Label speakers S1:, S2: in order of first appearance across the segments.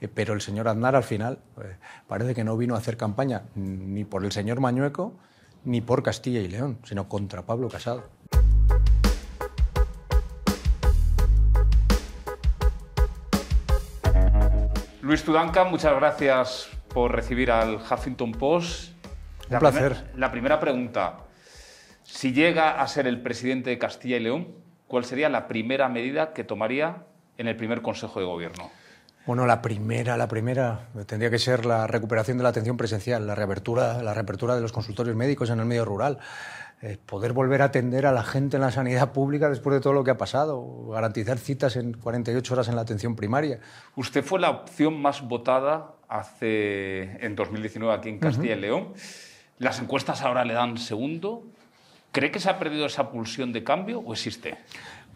S1: Eh, pero el señor Aznar al final eh, parece que no vino a hacer campaña mm, ni por el señor Mañueco ni por Castilla y León, sino contra Pablo Casado.
S2: Luis Tudanca, muchas gracias por recibir al Huffington Post. Un placer. la primera pregunta. Si llega a ser el presidente de Castilla y León, ¿cuál sería la primera medida que tomaría en el primer Consejo de Gobierno?
S1: Bueno, la primera, la primera tendría que ser la recuperación de la atención presencial, la reapertura, la reapertura de los consultorios médicos en el medio rural. Eh, poder volver a atender a la gente en la sanidad pública después de todo lo que ha pasado, garantizar citas en 48 horas en la atención primaria.
S2: Usted fue la opción más votada hace, en 2019 aquí en Castilla y León. Las encuestas ahora le dan segundo. ¿Cree que se ha perdido esa pulsión de cambio o existe?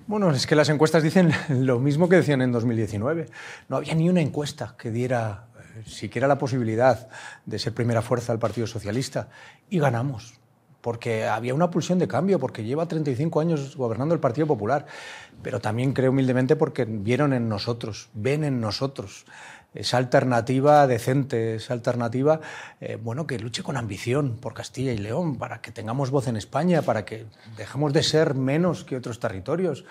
S1: Bueno, es que las encuestas dicen lo mismo que decían en 2019. No había ni una encuesta que diera eh, siquiera la posibilidad de ser primera fuerza al Partido Socialista. Y ganamos, porque había una pulsión de cambio, porque lleva 35 años gobernando el Partido Popular. Pero también creo humildemente porque vieron en nosotros, ven en nosotros esa alternativa decente, esa alternativa eh, bueno, que luche con ambición por Castilla y León, para que tengamos voz en España, para que dejemos de ser menos que otros territorios,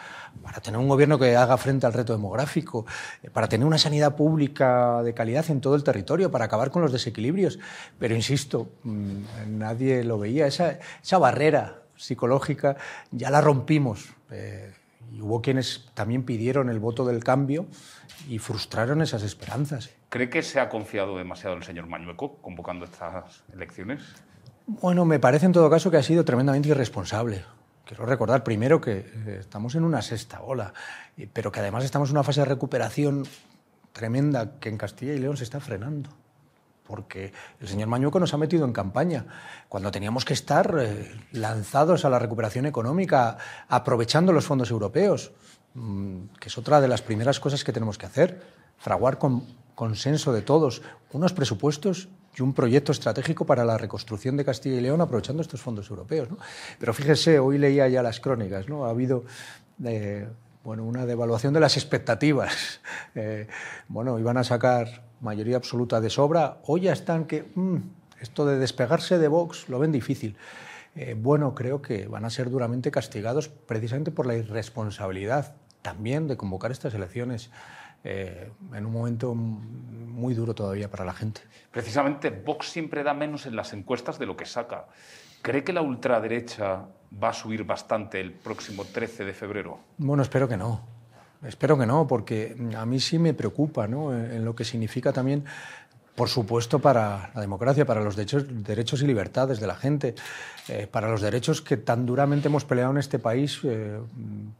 S1: para tener un gobierno que haga frente al reto demográfico, eh, para tener una sanidad pública de calidad en todo el territorio, para acabar con los desequilibrios. Pero insisto, mm, nadie lo veía. Esa, esa barrera psicológica ya la rompimos. Eh, y hubo quienes también pidieron el voto del cambio y frustraron esas esperanzas.
S2: ¿Cree que se ha confiado demasiado el señor Mañueco convocando estas elecciones?
S1: Bueno, me parece en todo caso que ha sido tremendamente irresponsable. Quiero recordar primero que eh, estamos en una sexta ola, pero que además estamos en una fase de recuperación tremenda que en Castilla y León se está frenando porque el señor Mañuco nos ha metido en campaña, cuando teníamos que estar eh, lanzados a la recuperación económica, aprovechando los fondos europeos, mm, que es otra de las primeras cosas que tenemos que hacer, fraguar con consenso de todos unos presupuestos y un proyecto estratégico para la reconstrucción de Castilla y León aprovechando estos fondos europeos. Pero fíjese, hoy leía ya las crónicas, ¿no? ha habido... Eh, bueno, una devaluación de las expectativas. Eh, bueno, iban a sacar mayoría absoluta de sobra, o ya están que mm, esto de despegarse de Vox lo ven difícil. Eh, bueno, creo que van a ser duramente castigados precisamente por la irresponsabilidad también de convocar estas elecciones eh, en un momento muy duro todavía para la gente.
S2: Precisamente Vox siempre da menos en las encuestas de lo que saca. ¿Cree que la ultraderecha va a subir bastante el próximo 13 de febrero?
S1: Bueno, espero que no. Espero que no, porque a mí sí me preocupa en lo que significa también, por supuesto, para la democracia, para los derechos, y libertades de la gente, eh, para los derechos que tan duramente hemos peleado en este país eh,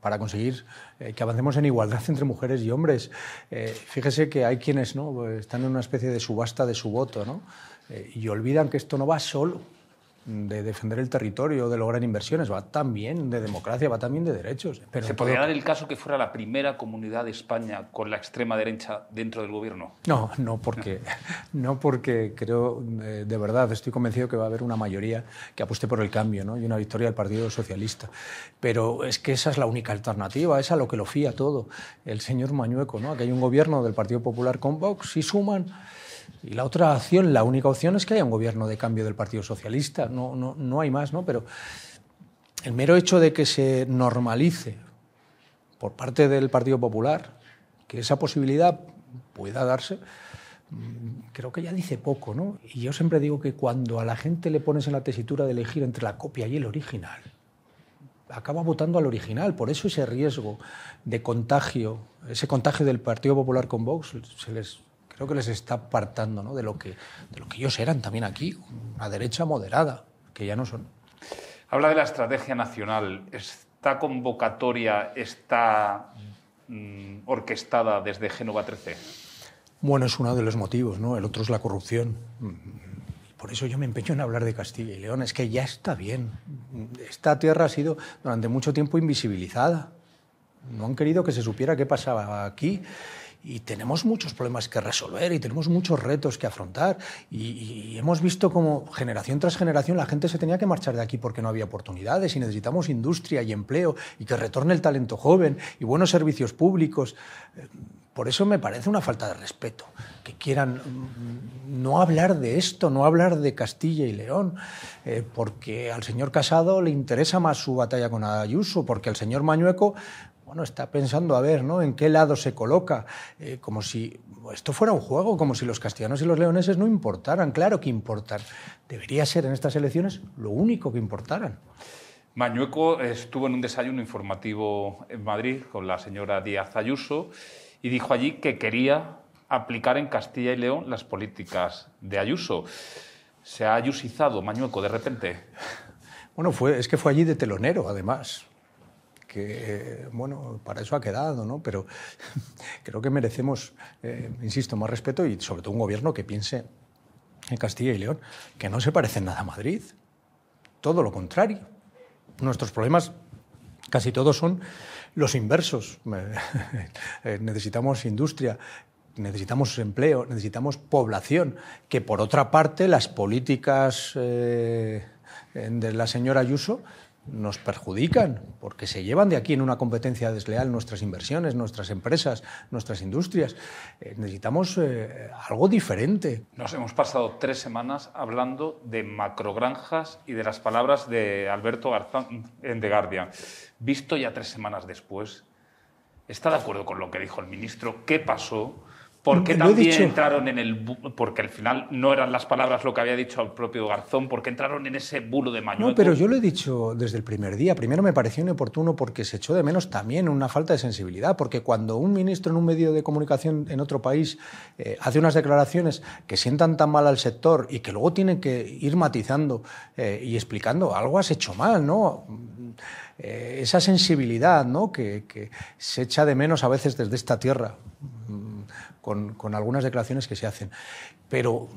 S1: para conseguir eh, que avancemos en igualdad entre mujeres y hombres. fíjese que hay quienes ¿no? están en una especie de subasta de su voto ¿no? y olvidan que esto no va solo de defender el territorio, de lograr inversiones, va también de democracia, va también de derechos. Pero ¿Se podría dar el
S2: caso que fuera la primera comunidad de España con la extrema derecha dentro del gobierno?
S1: No, no porque, no porque creo, eh, de, verdad, estoy convencido que va a haber una mayoría que apueste por el cambio ¿no? y una victoria del Partido Socialista. Pero es que esa es la única alternativa, es a lo que lo fía todo. El señor Mañueco, ¿no? que hay un gobierno del Partido Popular con Vox, y suman y la otra opción, la única opción es que haya un gobierno de cambio del Partido Socialista. No, no, no hay más, ¿no? Pero el mero hecho de que se normalice por parte del Partido Popular que esa posibilidad pueda darse, mm, creo que ya dice poco, ¿no? Y yo siempre digo que cuando a la gente le pones en la tesitura de elegir entre la copia y el original, acaba votando al original. Por eso ese riesgo de contagio, ese contagio del Partido Popular con Vox, se les creo que les está apartando ¿no? de, lo que, de lo que ellos eran también aquí, una derecha moderada, que ya no son.
S2: Habla de la estrategia nacional. ¿Esta convocatoria está mm, orquestada desde Génova 13?
S1: Bueno, es uno de los motivos, ¿no? El otro es la corrupción. Mm, por eso yo me empeño en hablar de Castilla y León. Es que ya está bien. Esta tierra ha sido durante mucho tiempo invisibilizada. No han querido que se supiera qué pasaba aquí y tenemos muchos problemas que resolver y tenemos muchos retos que afrontar. Y, hemos visto como generación tras generación la gente se tenía que marchar de aquí porque no había oportunidades y necesitamos industria y empleo y que retorne el talento joven y buenos servicios públicos. Eh, por eso me parece una falta de respeto que quieran mm, no hablar de esto, no hablar de Castilla y León, eh, porque al señor Casado le interesa más su batalla con Ayuso, porque al señor Mañueco bueno, está pensando a ver en qué lado se coloca, eh, como si esto fuera un juego, como si los castellanos y los leoneses no importaran. Claro que importan. Debería ser en estas elecciones lo único que importaran.
S2: Mañueco estuvo en un desayuno informativo en Madrid con la señora Díaz Ayuso y dijo allí que quería aplicar en Castilla y León las políticas de Ayuso. ¿Se ha ayusizado Mañueco de repente?
S1: Bueno, fue, es que fue allí de telonero, además que, eh, bueno, para eso ha quedado, ¿no? Pero creo que merecemos, eh, insisto, más respeto y sobre todo un gobierno que piense en Castilla y León, que no se parece nada a Madrid, todo lo contrario. Nuestros problemas casi todos son los inversos. Eh, necesitamos industria, necesitamos empleo, necesitamos población, que por otra parte las políticas de la señora Ayuso nos perjudican porque se llevan de aquí en una competencia desleal nuestras inversiones, nuestras empresas, nuestras industrias. Eh, necesitamos eh, algo diferente.
S2: Nos hemos pasado tres semanas hablando de macrogranjas y de las palabras de Alberto Garzón en The Guardian. Visto ya tres semanas después, ¿está de acuerdo con lo que dijo el ministro? ¿Qué pasó? ¿Por qué también entraron en el... Porque al final no eran las palabras lo que había dicho al propio Garzón, porque entraron en ese bulo de mañana. No, pero yo lo
S1: he dicho desde el primer día. Primero me pareció inoportuno porque se echó de menos también una falta de sensibilidad, porque cuando un ministro en un medio de comunicación en otro país eh, hace unas declaraciones que sientan tan mal al sector y que luego tienen que ir matizando eh, y explicando, algo has hecho mal, ¿no? Eh, esa sensibilidad ¿no? que se echa de menos a veces desde esta tierra con, con, algunas declaraciones que se hacen. Pero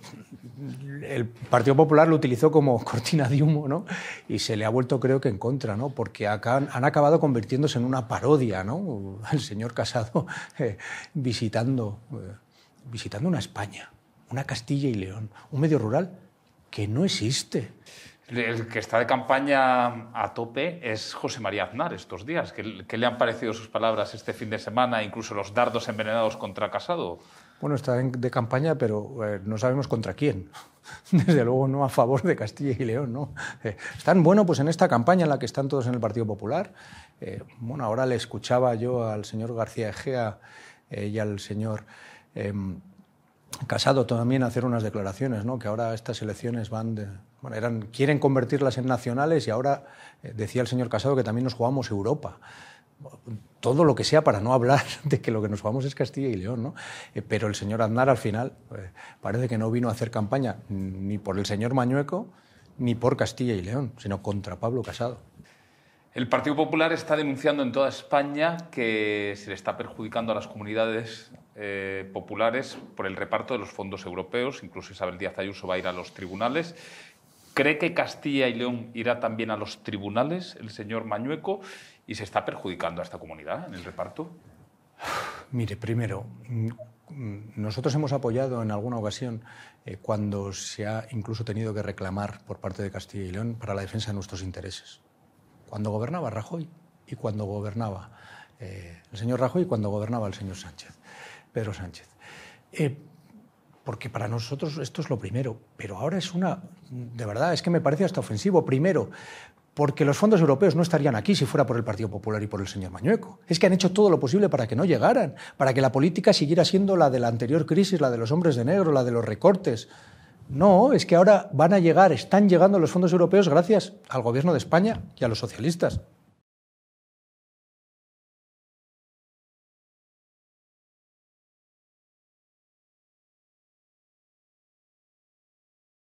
S1: el Partido Popular lo utilizó como cortina de humo ¿no? y se le ha vuelto, creo que, en contra, ¿no? porque acá han acabado convirtiéndose en una parodia. ¿no? El señor Casado eh, visitando, eh, visitando una España, una Castilla y León, un medio rural que no existe.
S2: El que está de campaña a tope es José María Aznar estos días. ¿Qué, le han parecido sus palabras este fin de semana, incluso los dardos envenenados contra Casado?
S1: Bueno, está de campaña, pero eh, no sabemos contra quién. Desde luego no a favor de Castilla y León, ¿no? Eh, están, bueno, pues en esta campaña en la que están todos en el Partido Popular. Eh, bueno, ahora le escuchaba yo al señor García Ejea y al señor... Em, Casado también hacer unas declaraciones, ¿no? que ahora estas elecciones van de, quieren convertirlas en nacionales y ahora eh, decía el señor Casado que también nos jugamos Europa. Todo lo que sea para no hablar de que lo que nos jugamos es Castilla y León, ¿no? Eh, pero el señor Aznar al final eh, parece que no vino a hacer campaña ni por el señor Mañueco ni por Castilla y León, sino contra Pablo Casado.
S2: El Partido Popular está denunciando en toda España que se le está perjudicando a las comunidades populares por el reparto de los fondos europeos. Incluso Isabel Díaz Ayuso va a ir a los tribunales ¿Cree que Castilla y León irá también a los tribunales, el señor Mañueco, y se está perjudicando a esta comunidad en el reparto?
S1: Mire, primero, mm, nosotros hemos apoyado en alguna ocasión eh, cuando se ha incluso tenido que reclamar por parte de Castilla y León para la defensa de nuestros intereses. Cuando gobernaba Rajoy y cuando gobernaba eh, el señor Rajoy y cuando gobernaba el señor Sánchez, Pedro Sánchez. Eh, porque para nosotros esto es lo primero, pero ahora es una, de verdad, es que me parece hasta ofensivo. Primero, porque los fondos europeos no estarían aquí si fuera por el Partido Popular y por el señor Mañueco. Es que han hecho todo lo posible para que no llegaran, para que la política siguiera siendo la de la anterior crisis, la de los hombres de negro, la de los recortes. No, es que ahora van a llegar, están llegando los fondos
S2: europeos gracias al gobierno de España y a los socialistas.